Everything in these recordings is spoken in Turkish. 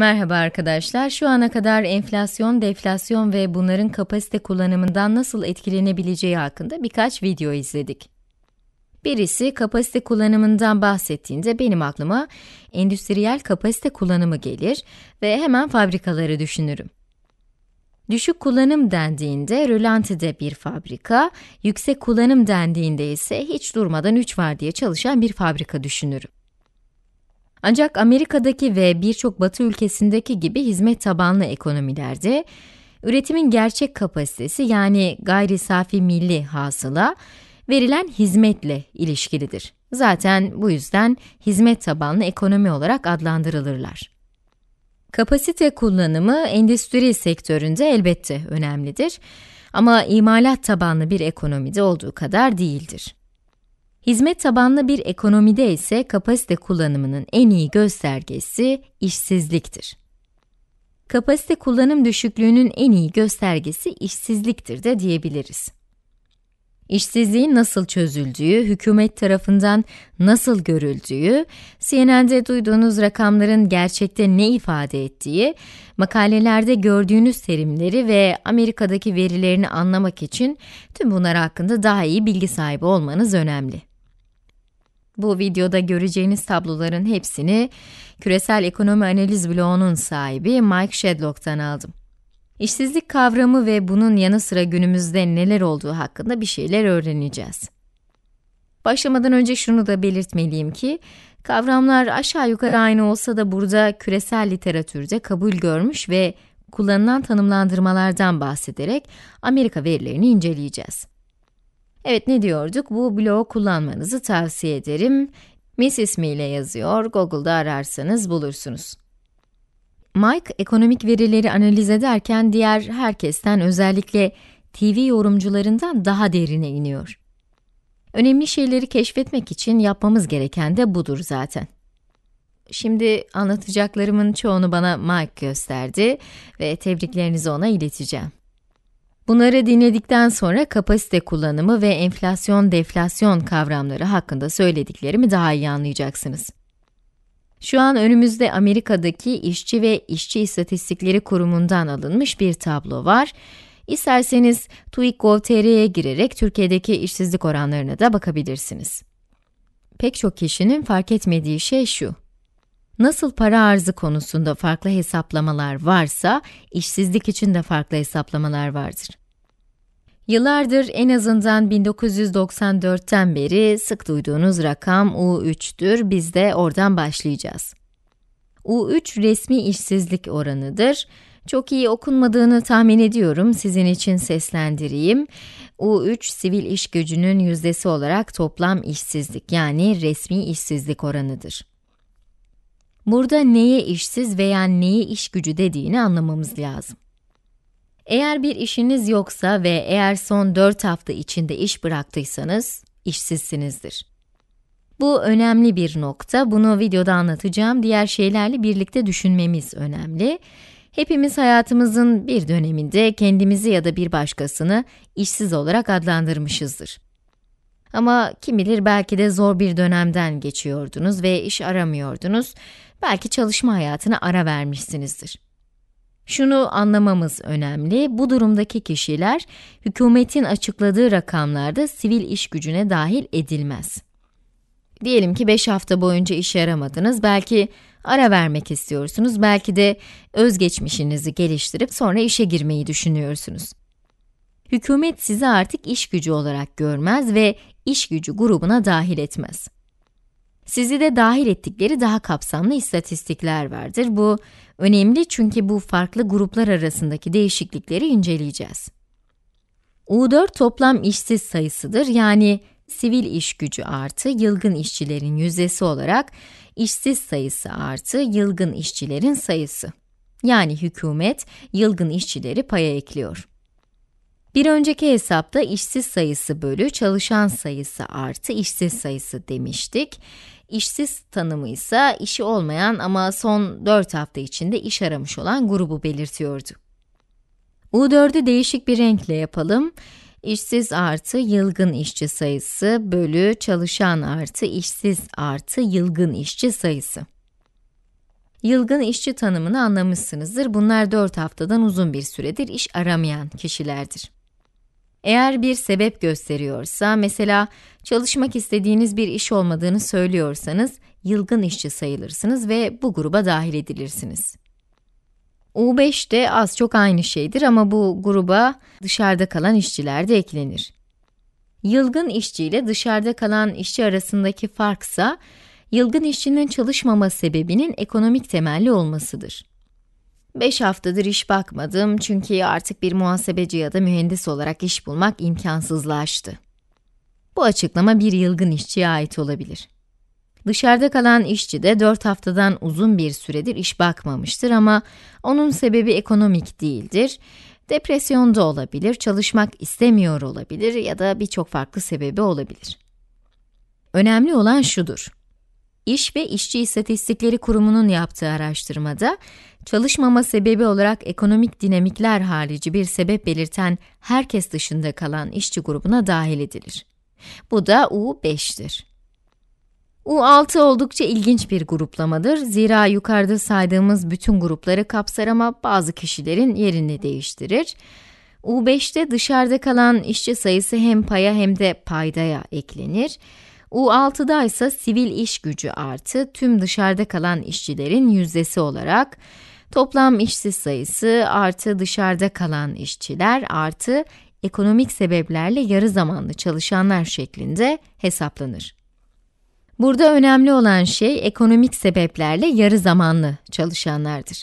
Merhaba arkadaşlar. Şu ana kadar enflasyon, deflasyon ve bunların kapasite kullanımından nasıl etkilenebileceği hakkında birkaç video izledik. Birisi kapasite kullanımından bahsettiğinde benim aklıma endüstriyel kapasite kullanımı gelir ve hemen fabrikaları düşünürüm. Düşük kullanım dendiğinde rölantide bir fabrika, yüksek kullanım dendiğinde ise hiç durmadan 3 var diye çalışan bir fabrika düşünürüm. Ancak Amerika'daki ve birçok Batı ülkesindeki gibi hizmet tabanlı ekonomilerde üretimin gerçek kapasitesi yani gayri safi milli hasıla verilen hizmetle ilişkilidir. Zaten bu yüzden hizmet tabanlı ekonomi olarak adlandırılırlar. Kapasite kullanımı endüstri sektöründe elbette önemlidir ama imalat tabanlı bir ekonomide olduğu kadar değildir. Hizmet tabanlı bir ekonomide ise kapasite kullanımının en iyi göstergesi işsizliktir. Kapasite kullanım düşüklüğünün en iyi göstergesi işsizliktir de diyebiliriz. İşsizliğin nasıl çözüldüğü, hükümet tarafından nasıl görüldüğü, CNN'de duyduğunuz rakamların gerçekte ne ifade ettiği, makalelerde gördüğünüz terimleri ve Amerika'daki verilerini anlamak için tüm bunlar hakkında daha iyi bilgi sahibi olmanız önemli. Bu videoda göreceğiniz tabloların hepsini küresel ekonomi analiz bloğunun sahibi Mike Shedlock'tan aldım. İşsizlik kavramı ve bunun yanı sıra günümüzde neler olduğu hakkında bir şeyler öğreneceğiz. Başlamadan önce şunu da belirtmeliyim ki, kavramlar aşağı yukarı aynı olsa da burada küresel literatürde kabul görmüş ve kullanılan tanımlandırmalardan bahsederek Amerika verilerini inceleyeceğiz. Evet ne diyorduk? Bu bloğu kullanmanızı tavsiye ederim. Miss ismiyle yazıyor. Google'da ararsanız bulursunuz. Mike, ekonomik verileri analiz ederken diğer herkesten özellikle TV yorumcularından daha derine iniyor. Önemli şeyleri keşfetmek için yapmamız gereken de budur zaten. Şimdi anlatacaklarımın çoğunu bana Mike gösterdi ve tebriklerinizi ona ileteceğim. Bunları dinledikten sonra kapasite kullanımı ve enflasyon deflasyon kavramları hakkında söylediklerimi daha iyi anlayacaksınız. Şu an önümüzde Amerika'daki İşçi ve İşçi İstatistikleri Kurumu'ndan alınmış bir tablo var. İsterseniz TÜİK.gov.tr'ye girerek Türkiye'deki işsizlik oranlarına da bakabilirsiniz. Pek çok kişinin fark etmediği şey şu. Nasıl para arzı konusunda farklı hesaplamalar varsa, işsizlik için de farklı hesaplamalar vardır. Yıllardır en azından 1994'ten beri sık duyduğunuz rakam U3'tür. Biz de oradan başlayacağız. U3 resmi işsizlik oranıdır. Çok iyi okunmadığını tahmin ediyorum. Sizin için seslendireyim. U3 sivil iş gücünün yüzdesi olarak toplam işsizlik yani resmi işsizlik oranıdır. Burada neye işsiz veya neye iş gücü dediğini anlamamız lazım. Eğer bir işiniz yoksa ve eğer son 4 hafta içinde iş bıraktıysanız, işsizsinizdir. Bu önemli bir nokta. Bunu videoda anlatacağım. Diğer şeylerle birlikte düşünmemiz önemli. Hepimiz hayatımızın bir döneminde kendimizi ya da bir başkasını işsiz olarak adlandırmışızdır. Ama kim bilir belki de zor bir dönemden geçiyordunuz ve iş aramıyordunuz. Belki çalışma hayatına ara vermişsinizdir. Şunu anlamamız önemli, bu durumdaki kişiler hükümetin açıkladığı rakamlarda sivil iş gücüne dahil edilmez. Diyelim ki 5 hafta boyunca işe yaramadınız, belki ara vermek istiyorsunuz, belki de özgeçmişinizi geliştirip sonra işe girmeyi düşünüyorsunuz. Hükümet sizi artık iş gücü olarak görmez ve iş gücü grubuna dahil etmez. Sizi de dahil ettikleri daha kapsamlı istatistikler vardır. Bu önemli çünkü bu farklı gruplar arasındaki değişiklikleri inceleyeceğiz. U4 toplam işsiz sayısıdır. Yani sivil iş gücü artı yılgın işçilerin yüzdesi olarak işsiz sayısı artı yılgın işçilerin sayısı. Yani hükümet yılgın işçileri paya ekliyor. Bir önceki hesapta işsiz sayısı bölü çalışan sayısı artı işsiz sayısı demiştik. İşsiz tanımı ise işi olmayan ama son 4 hafta içinde iş aramış olan grubu belirtiyordu. U4'ü değişik bir renkle yapalım. İşsiz artı yılgın işçi sayısı bölü çalışan artı işsiz artı yılgın işçi sayısı. Yılgın işçi tanımını anlamışsınızdır. Bunlar 4 haftadan uzun bir süredir iş aramayan kişilerdir. Eğer bir sebep gösteriyorsa, mesela çalışmak istediğiniz bir iş olmadığını söylüyorsanız, yılgın işçi sayılırsınız ve bu gruba dahil edilirsiniz. U5 de az çok aynı şeydir ama bu gruba dışarıda kalan işçiler de eklenir. Yılgın işçi ile dışarıda kalan işçi arasındaki farksa, yılgın işçinin çalışmama sebebinin ekonomik temelli olmasıdır. Beş haftadır iş bakmadım çünkü artık bir muhasebeci ya da mühendis olarak iş bulmak imkansızlaştı. Bu açıklama bir yılgın işçiye ait olabilir. Dışarıda kalan işçi de 4 haftadan uzun bir süredir iş bakmamıştır ama onun sebebi ekonomik değildir. Depresyonda olabilir, çalışmak istemiyor olabilir ya da birçok farklı sebebi olabilir. Önemli olan şudur. İş ve İşçi İstatistikleri Kurumu'nun yaptığı araştırmada çalışmama sebebi olarak ekonomik dinamikler harici bir sebep belirten herkes dışında kalan işçi grubuna dahil edilir. Bu da U5'tir. U6 oldukça ilginç bir gruplamadır. Zira yukarıda saydığımız bütün grupları kapsar ama bazı kişilerin yerini değiştirir. U5'te dışarıda kalan işçi sayısı hem paya hem de paydaya eklenir. U6'da ise sivil iş gücü artı tüm dışarıda kalan işçilerin yüzdesi olarak Toplam işsiz sayısı artı dışarıda kalan işçiler artı ekonomik sebeplerle yarı zamanlı çalışanlar şeklinde hesaplanır. Burada önemli olan şey ekonomik sebeplerle yarı zamanlı çalışanlardır.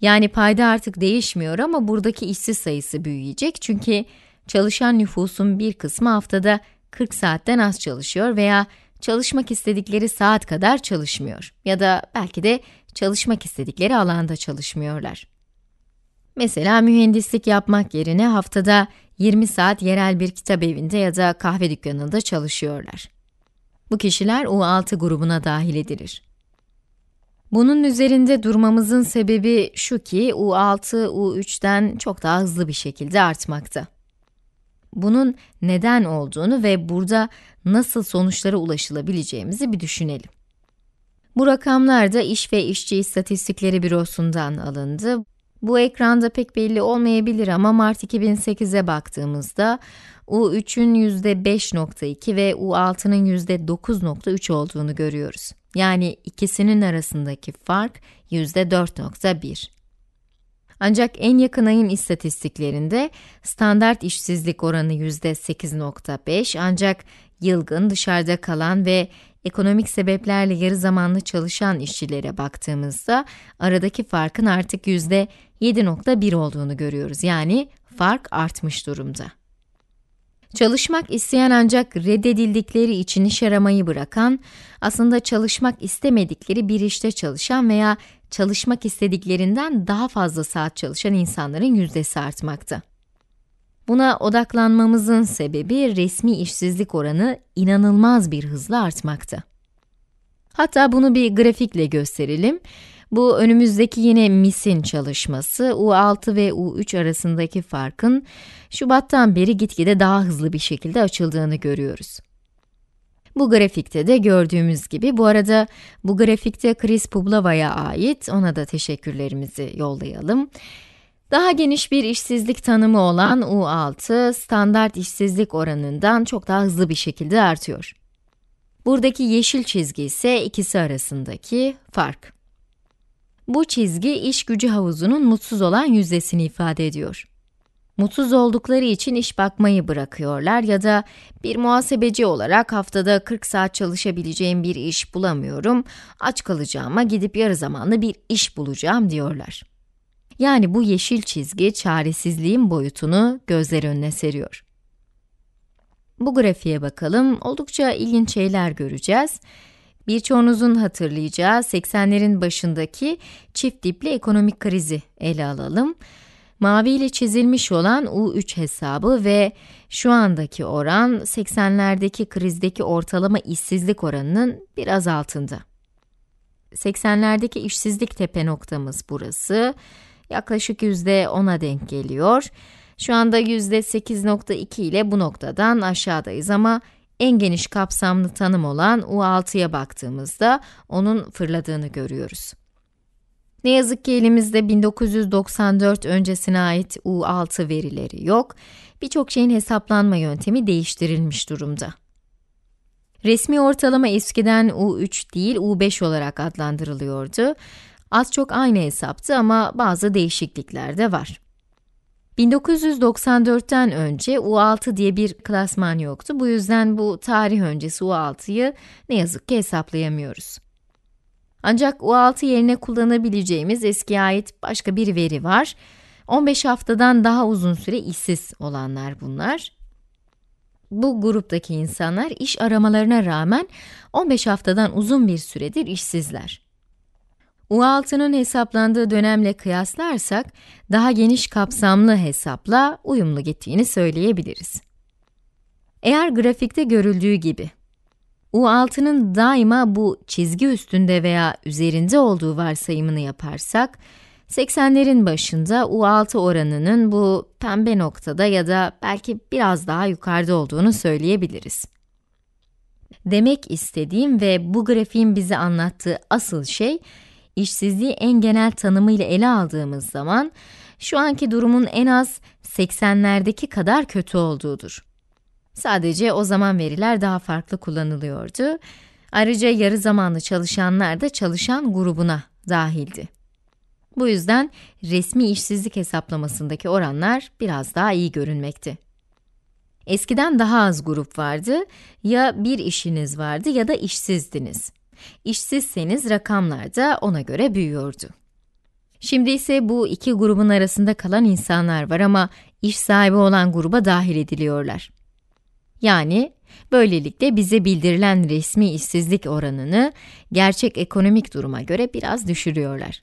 Yani payda artık değişmiyor ama buradaki işsiz sayısı büyüyecek çünkü çalışan nüfusun bir kısmı haftada 40 saatten az çalışıyor veya çalışmak istedikleri saat kadar çalışmıyor ya da belki de çalışmak istedikleri alanda çalışmıyorlar. Mesela mühendislik yapmak yerine haftada 20 saat yerel bir kitap evinde ya da kahve dükkanında çalışıyorlar. Bu kişiler U6 grubuna dahil edilir. Bunun üzerinde durmamızın sebebi şu ki U6, U3'ten çok daha hızlı bir şekilde artmakta bunun neden olduğunu ve burada nasıl sonuçlara ulaşılabileceğimizi bir düşünelim. Bu rakamlar da İş ve İşçi İstatistikleri Bürosu'ndan alındı. Bu ekranda pek belli olmayabilir ama Mart 2008'e baktığımızda U3'ün %5.2 ve U6'nın %9.3 olduğunu görüyoruz. Yani ikisinin arasındaki fark %4.1. Ancak en yakın ayın istatistiklerinde standart işsizlik oranı %8.5 ancak yılgın, dışarıda kalan ve ekonomik sebeplerle yarı zamanlı çalışan işçilere baktığımızda aradaki farkın artık %7.1 olduğunu görüyoruz. Yani fark artmış durumda. Çalışmak isteyen ancak reddedildikleri için iş aramayı bırakan, aslında çalışmak istemedikleri bir işte çalışan veya çalışmak istediklerinden daha fazla saat çalışan insanların yüzdesi artmakta. Buna odaklanmamızın sebebi resmi işsizlik oranı inanılmaz bir hızla artmakta. Hatta bunu bir grafikle gösterelim. Bu önümüzdeki yine MIS'in çalışması U6 ve U3 arasındaki farkın Şubat'tan beri gitgide daha hızlı bir şekilde açıldığını görüyoruz. Bu grafikte de gördüğümüz gibi, bu arada bu grafikte Chris Publava'ya ait, ona da teşekkürlerimizi yollayalım. Daha geniş bir işsizlik tanımı olan U6, standart işsizlik oranından çok daha hızlı bir şekilde artıyor. Buradaki yeşil çizgi ise ikisi arasındaki fark. Bu çizgi iş gücü havuzunun mutsuz olan yüzdesini ifade ediyor. Mutsuz oldukları için iş bakmayı bırakıyorlar ya da bir muhasebeci olarak haftada 40 saat çalışabileceğim bir iş bulamıyorum, aç kalacağıma gidip yarı zamanlı bir iş bulacağım diyorlar. Yani bu yeşil çizgi çaresizliğin boyutunu gözler önüne seriyor. Bu grafiğe bakalım, oldukça ilginç şeyler göreceğiz. Birçoğunuzun hatırlayacağı 80'lerin başındaki çift dipli ekonomik krizi ele alalım. Mavi ile çizilmiş olan U3 hesabı ve şu andaki oran 80'lerdeki krizdeki ortalama işsizlik oranının biraz altında. 80'lerdeki işsizlik tepe noktamız burası. Yaklaşık %10'a denk geliyor. Şu anda %8.2 ile bu noktadan aşağıdayız ama en geniş kapsamlı tanım olan U6'ya baktığımızda onun fırladığını görüyoruz. Ne yazık ki elimizde 1994 öncesine ait U6 verileri yok. Birçok şeyin hesaplanma yöntemi değiştirilmiş durumda. Resmi ortalama eskiden U3 değil U5 olarak adlandırılıyordu. Az çok aynı hesaptı ama bazı değişiklikler de var. 1994'ten önce U6 diye bir klasman yoktu. Bu yüzden bu tarih öncesi U6'yı ne yazık ki hesaplayamıyoruz. Ancak U6 yerine kullanabileceğimiz eskiye ait başka bir veri var. 15 haftadan daha uzun süre işsiz olanlar bunlar. Bu gruptaki insanlar iş aramalarına rağmen 15 haftadan uzun bir süredir işsizler. U6'nın hesaplandığı dönemle kıyaslarsak, daha geniş kapsamlı hesapla uyumlu gittiğini söyleyebiliriz. Eğer grafikte görüldüğü gibi, U6'nın daima bu çizgi üstünde veya üzerinde olduğu varsayımını yaparsak, 80'lerin başında U6 oranının bu pembe noktada ya da belki biraz daha yukarıda olduğunu söyleyebiliriz. Demek istediğim ve bu grafiğin bize anlattığı asıl şey, işsizliği en genel tanımıyla ele aldığımız zaman şu anki durumun en az 80'lerdeki kadar kötü olduğudur. Sadece o zaman veriler daha farklı kullanılıyordu. Ayrıca yarı zamanlı çalışanlar da çalışan grubuna dahildi. Bu yüzden resmi işsizlik hesaplamasındaki oranlar biraz daha iyi görünmekte. Eskiden daha az grup vardı, ya bir işiniz vardı ya da işsizdiniz. İşsizseniz rakamlar da ona göre büyüyordu. Şimdi ise bu iki grubun arasında kalan insanlar var ama iş sahibi olan gruba dahil ediliyorlar. Yani böylelikle bize bildirilen resmi işsizlik oranını gerçek ekonomik duruma göre biraz düşürüyorlar.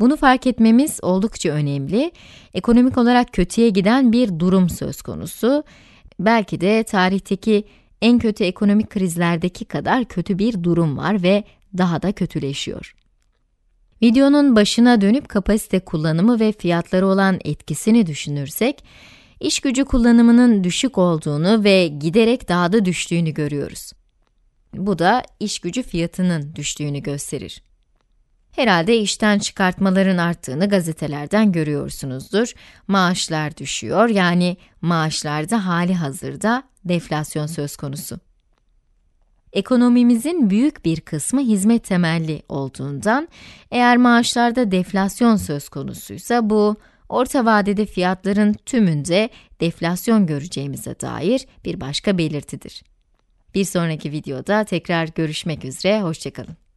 Bunu fark etmemiz oldukça önemli. Ekonomik olarak kötüye giden bir durum söz konusu. Belki de tarihteki en kötü ekonomik krizlerdeki kadar kötü bir durum var ve daha da kötüleşiyor. Videonun başına dönüp kapasite kullanımı ve fiyatları olan etkisini düşünürsek, iş gücü kullanımının düşük olduğunu ve giderek daha da düştüğünü görüyoruz. Bu da iş gücü fiyatının düştüğünü gösterir. Herhalde işten çıkartmaların arttığını gazetelerden görüyorsunuzdur. Maaşlar düşüyor yani maaşlarda hali hazırda deflasyon söz konusu. Ekonomimizin büyük bir kısmı hizmet temelli olduğundan eğer maaşlarda deflasyon söz konusuysa bu orta vadede fiyatların tümünde deflasyon göreceğimize dair bir başka belirtidir. Bir sonraki videoda tekrar görüşmek üzere, hoşçakalın.